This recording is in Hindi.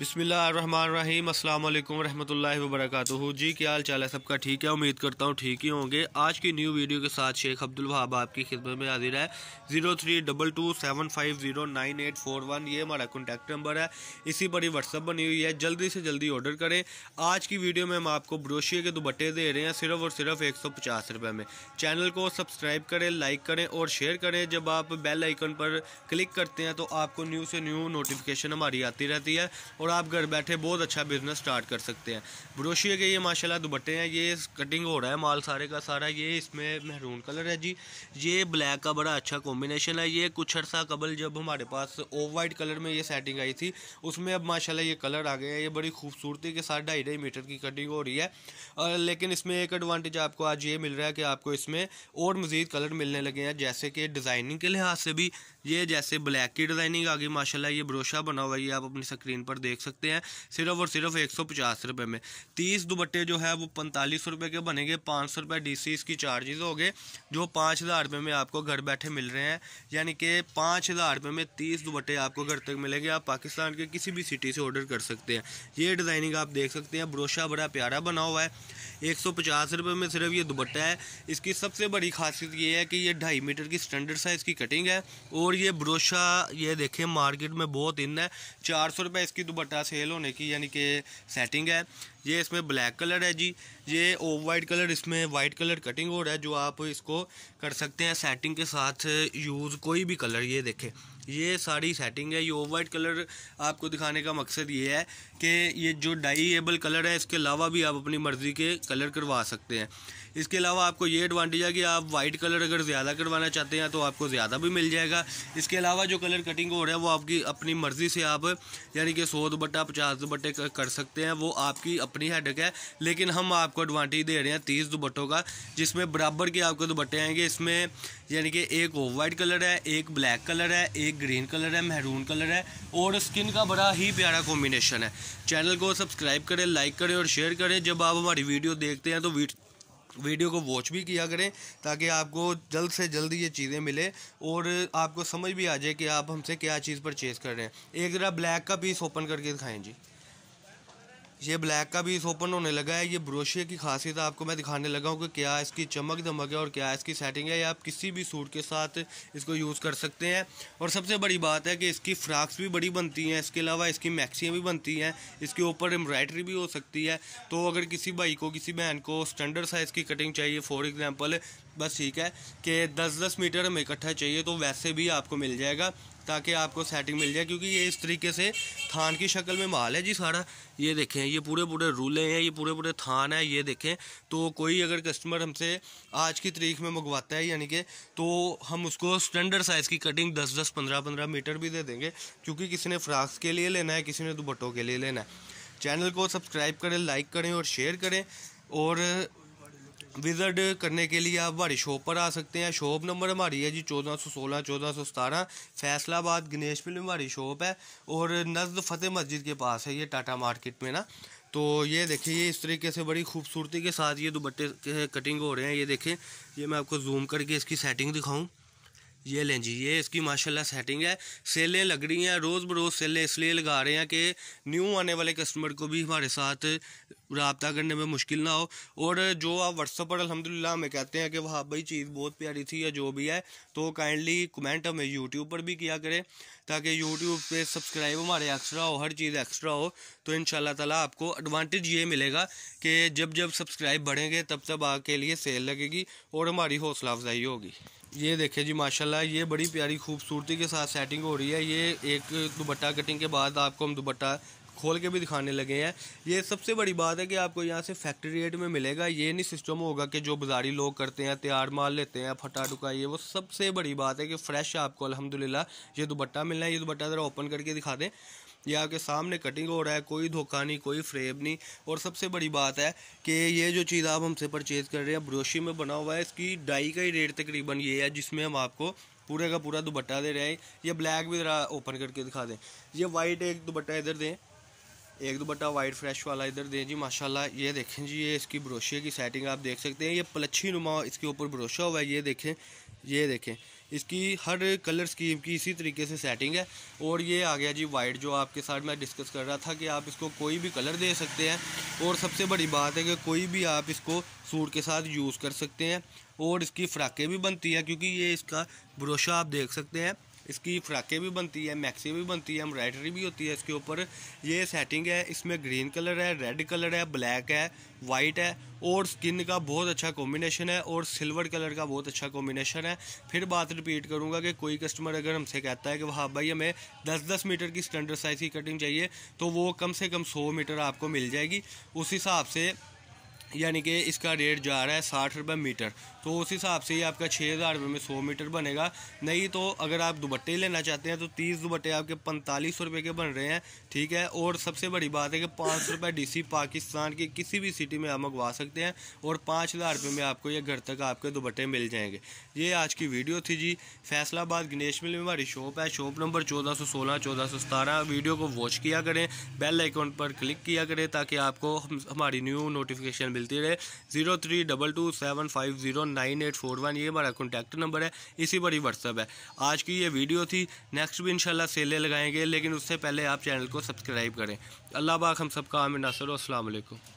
बसमिल अल्लाम रहमतुल्लाहि जी क्या हाल चाल है सबका ठीक है उम्मीद करता हूँ ठीक ही होंगे आज की न्यू वीडियो के साथ शेख अब्दुल वहाब आपकी खिदमत में हाजिर है zero three double two seven five zero nine eight four one ये हमारा कॉन्टैक्ट नंबर है इसी पर ही व्हाट्सअप बनी हुई है जल्दी से जल्दी ऑर्डर करें आज की वीडियो में हम आपको ब्रोशिये के दुपट्टे दे रहे हैं सिर्फ और सिर्फ एक सौ पचास रुपये में चैनल को सब्सक्राइब करें लाइक करें और शेयर करें जब आप बेल आइकन पर क्लिक करते हैं तो आपको न्यू से न्यू नोटिफिकेशन हमारी आती रहती है और और आप घर बैठे बहुत अच्छा बिज़नेस स्टार्ट कर सकते हैं ब्रोशिये के ये माशाल्लाह दुपट्टे हैं ये कटिंग हो रहा है माल सारे का सारा ये इसमें महरून कलर है जी ये ब्लैक का बड़ा अच्छा कॉम्बिनेशन है ये कुछ अर्सा कबल जब हमारे पास ओव वाइट कलर में ये सेटिंग आई थी उसमें अब माशाला ये कलर आ गया है ये बड़ी खूबसूरती के साथ ढाई ढाई मीटर की कटिंग हो रही है और लेकिन इसमें एक एडवांटेज आपको आज ये मिल रहा है कि आपको इसमें और मज़ीद कलर मिलने लगे हैं जैसे कि डिज़ाइनिंग के लिहाज से भी ये जैसे ब्लैक की डिज़ाइनिंग आ गई माशाला ये ब्रोशा बना हुआ है ये आप अपनी स्क्रीन पर देख देख सकते हैं सिर्फ और सिर्फ एक सौ पचास में तीस दुपट्टे जो है वो पैंतालीस सौ के बनेंगे पाँच सौ रुपये डी की इसकी चार्जेज़ हो गए जो पाँच हज़ार रुपये में आपको घर बैठे मिल रहे हैं यानी कि पाँच हज़ार रुपये में तीस दुपट्टे आपको घर तक मिलेंगे आप पाकिस्तान के किसी भी सिटी से ऑर्डर कर सकते हैं ये डिज़ाइनिंग आप देख सकते हैं ब्रोशा बड़ा प्यारा बना हुआ है एक सौ पचास रुपये में सिर्फ ये दुपट्टा है इसकी सबसे बड़ी खासियत ये है कि ये ढाई मीटर की स्टैंडर्ड साइज़ की कटिंग है और ये ब्रोशा ये देखें मार्केट में बहुत इन है चार सौ रुपये इसकी दुपट्टा सेल होने की यानी कि सेटिंग है ये इसमें ब्लैक कलर है जी ये ओफ वाइट कलर इसमें वाइट कलर कटिंग हो रहा है जो आप इसको कर सकते हैं सेटिंग के साथ यूज़ कोई भी कलर ये देखें ये सारी सेटिंग है ये ओवर वाइट कलर आपको दिखाने का मकसद ये है कि ये जो डाईएबल कलर है इसके अलावा भी आप अपनी मर्ज़ी के कलर करवा सकते हैं इसके अलावा आपको ये एडवांटेज है कि आप वाइट कलर अगर ज़्यादा करवाना चाहते हैं तो आपको ज़्यादा भी मिल जाएगा इसके अलावा जो कलर कटिंग हो रहा है वो आपकी अपनी मर्ज़ी से आप यानी कि सौ दुबट्टा पचास दुपट्टे कर सकते हैं वो आपकी अपनी हेडक है लेकिन हम आपको एडवांटेज दे रहे हैं तीस दुपट्टों का जिसमें बराबर के आपको दुबट्टे आएंगे इसमें यानी कि एक ओ वाइट कलर है एक ब्लैक कलर है एक ग्रीन कलर है मेहरून कलर है और स्किन का बड़ा ही प्यारा कॉम्बिनेशन है चैनल को सब्सक्राइब करें लाइक करें और शेयर करें जब आप हमारी वीडियो देखते हैं तो वीडियो को वॉच भी किया करें ताकि आपको जल्द से जल्द ये चीज़ें मिले और आपको समझ भी आ जाए कि आप हमसे क्या चीज़ परचेज़ कर रहे हैं एक ज़रा ब्लैक का पीस ओपन करके दिखाएँ जी ये ब्लैक का भी इस ओपन होने लगा है ये ब्रोशे की खासियत आपको मैं दिखाने लगा हूँ कि क्या इसकी चमक धमक है और क्या इसकी सेटिंग है या आप किसी भी सूट के साथ इसको यूज़ कर सकते हैं और सबसे बड़ी बात है कि इसकी फ्राक्स भी बड़ी बनती हैं इसके अलावा इसकी मैक्सियाँ भी बनती हैं इसके ऊपर एम्ब्रॉयडरी भी हो सकती है तो अगर किसी भाई को किसी बहन को स्टैंडर्ड साइज़ की कटिंग चाहिए फॉर एग्ज़ाम्पल बस ठीक है कि दस दस मीटर हमें इकट्ठा चाहिए तो वैसे भी आपको मिल जाएगा ताकि आपको सेटिंग मिल जाए क्योंकि ये इस तरीके से थान की शक्ल में माल है जी सारा ये देखें ये पूरे पूरे रूले हैं ये पूरे पूरे थान है ये देखें तो कोई अगर कस्टमर हमसे आज की तारीख में मंगवाता है यानी कि तो हम उसको स्टैंडर्ड साइज़ की कटिंग दस दस पंद्रह पंद्रह मीटर भी दे देंगे क्योंकि किसी ने फ्राक्स के लिए लेना है किसी ने दुपट्टों के लिए लेना है चैनल को सब्सक्राइब करें लाइक करें और शेयर करें और विज़िट करने के लिए आप हमारी शॉप पर आ सकते हैं शॉप नंबर हमारी है जी चौदह सौ सोलह चौदह सौ सतारह फैसलाबाद गणेश मिल में हमारी शॉप है और नजद फतेह मस्जिद के पास है ये टाटा मार्केट में ना तो ये देखिए ये इस तरीके से बड़ी खूबसूरती के साथ ये दुपट्टे कटिंग हो रहे हैं ये देखें ये मैं आपको जूम करके इसकी सेटिंग दिखाऊँ ये लें जी ये इसकी माशाल्लाह सेटिंग है सेलें लग रही हैं रोज़ बरोज़ सेलें इसलिए लगा रहे हैं कि न्यू आने वाले कस्टमर को भी हमारे साथ रबता करने में मुश्किल ना हो और जो आप व्हाट्सअप पर अलहमदिल्ला हमें कहते हैं कि वहाँ भाई चीज़ बहुत प्यारी थी या जो भी है तो काइंडली कमेंट हमें यूट्यूब पर भी किया करें ताकि यूट्यूब पर सब्सक्राइब हमारे एक्स्ट्रा हो हर चीज़ एक्स्ट्रा हो तो इन ताला आपको एडवांटेज ये मिलेगा कि जब जब सब्सक्राइब बढ़ेंगे तब तब आपके लिए सेल लगेगी और हमारी हौसला अफजाई होगी ये देखें जी माशाल्लाह ये बड़ी प्यारी खूबसूरती के साथ सेटिंग हो रही है ये एक दुपट्टा कटिंग के बाद आपको हम दुबट्टा खोल के भी दिखाने लगे हैं ये सबसे बड़ी बात है कि आपको यहाँ से फैक्ट्री रेट में मिलेगा ये नहीं सिस्टम होगा कि जो बाजारी लोग करते हैं तैयार माल लेते हैं फटा टुका ये वो सबसे बड़ी बात है कि फ़्रेश आपको अलहमदिल्ला ये दुपट्टा मिलना है ये दुपट्टा ज़रा ओपन करके दिखा दें ये आपके सामने कटिंग हो रहा है कोई धोखा नहीं कोई फ्रेब नहीं और सबसे बड़ी बात है कि ये जो चीज़ आप हमसे परचेज़ कर रहे हैं ब्रोशी में बना हुआ है इसकी डाई का ही रेट तकरीबन ये है जिसमें हम आपको पूरे का पूरा दुपट्टा दे रहे हैं ये ब्लैक भी ज़रा ओपन करके दिखा दें ये वाइट एक दुपट्टा इधर दें एक दुपट्टा वाइट फ्रेश वाला इधर दें जी माशाल्लाह ये देखें जी ये इसकी ब्रोशे की सेटिंग आप देख सकते हैं ये पलच्छी नुमा इसके ऊपर ब्रोशा हुआ है ये देखें ये देखें इसकी हर कलर स्कीम की इसी तरीके से सेटिंग है और ये आ गया जी वाइट जो आपके साथ मैं डिस्कस कर रहा था कि आप इसको कोई भी कलर दे सकते हैं और सबसे बड़ी बात है कि कोई भी आप इसको सूट के साथ यूज़ कर सकते हैं और इसकी फ़्राकें भी बनती हैं क्योंकि ये इसका ब्रोशा आप देख सकते हैं इसकी फ्राकें भी बनती है मैक्सी भी बनती है एम्ब्रॉयडरी भी होती है इसके ऊपर ये सेटिंग है इसमें ग्रीन कलर है रेड कलर है ब्लैक है वाइट है और स्किन का बहुत अच्छा कॉम्बिनेशन है और सिल्वर कलर का बहुत अच्छा कॉम्बिनेशन है फिर बात रिपीट करूँगा कि कोई कस्टमर अगर हमसे कहता है कि हाँ भाई हमें 10-10 मीटर की स्टैंडर्ड साइज़ की कटिंग चाहिए तो वो कम से कम 100 मीटर आपको मिल जाएगी उस हिसाब से यानी कि इसका रेट जा रहा है साठ रुपये मीटर तो उस हिसाब से ही आपका छः हज़ार रुपये में सौ मीटर बनेगा नहीं तो अगर आप दुपट्टे लेना चाहते हैं तो तीस दुपट्टे आपके पैंतालीस सौ रुपये के बन रहे हैं ठीक है और सबसे बड़ी बात है कि पाँच सौ रुपये डी पाकिस्तान की किसी भी सिटी में आप मंगवा सकते हैं और पाँच हज़ार रुपये में आपको ये घर तक आपके दुबट्टे मिल जाएंगे ये आज की वीडियो थी जी फैसलाबाद गणेश मिल में हमारी शॉप है शॉप नंबर चौदह सौ सोलह चौदह सौ सतारह वीडियो को वॉच किया करें बेल आइकॉन पर क्लिक किया करें ताकि आपको हमारी न्यू नोटिफिकेशन मिलती रहे zero three double two seven five zero nine eight four one ये हमारा कॉन्टैक्ट नंबर है इसी पर ही व्हाट्सअप है आज की ये वीडियो थी नेक्स्ट भी इंशाल्लाह सेले लगाएंगे लेकिन उससे पहले आप चैनल को सब्सक्राइब करें अल्लाह पाक हम सबका आमिर नासर असलम